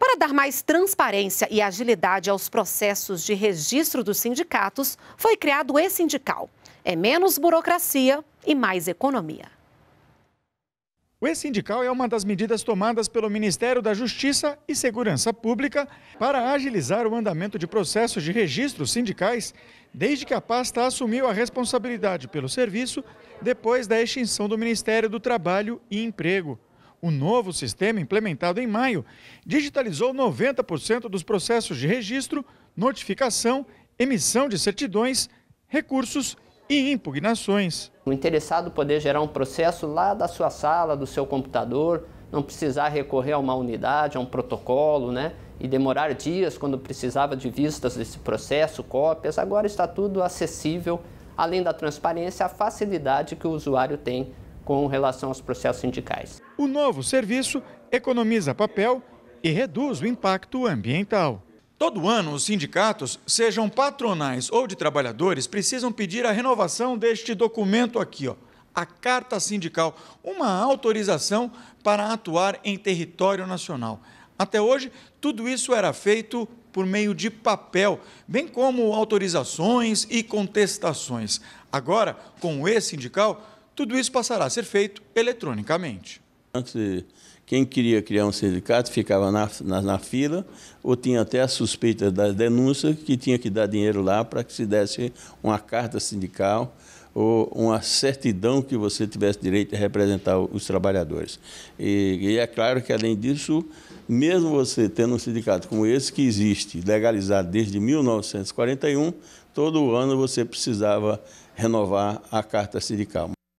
Para dar mais transparência e agilidade aos processos de registro dos sindicatos, foi criado o Esindical. sindical É menos burocracia e mais economia. O E-Sindical é uma das medidas tomadas pelo Ministério da Justiça e Segurança Pública para agilizar o andamento de processos de registros sindicais, desde que a pasta assumiu a responsabilidade pelo serviço depois da extinção do Ministério do Trabalho e Emprego. O novo sistema, implementado em maio, digitalizou 90% dos processos de registro, notificação, emissão de certidões, recursos e impugnações. O interessado poder gerar um processo lá da sua sala, do seu computador, não precisar recorrer a uma unidade, a um protocolo, né? E demorar dias quando precisava de vistas desse processo, cópias. Agora está tudo acessível, além da transparência, a facilidade que o usuário tem com relação aos processos sindicais. O novo serviço economiza papel e reduz o impacto ambiental. Todo ano, os sindicatos, sejam patronais ou de trabalhadores, precisam pedir a renovação deste documento aqui, ó, a Carta Sindical, uma autorização para atuar em território nacional. Até hoje, tudo isso era feito por meio de papel, bem como autorizações e contestações. Agora, com o e-sindical, tudo isso passará a ser feito eletronicamente. Antes, quem queria criar um sindicato ficava na, na, na fila ou tinha até a suspeita da denúncia que tinha que dar dinheiro lá para que se desse uma carta sindical ou uma certidão que você tivesse direito de representar os trabalhadores. E, e, é claro que, além disso, mesmo você tendo um sindicato como esse, que existe, legalizado desde 1941, todo ano você precisava renovar a carta sindical.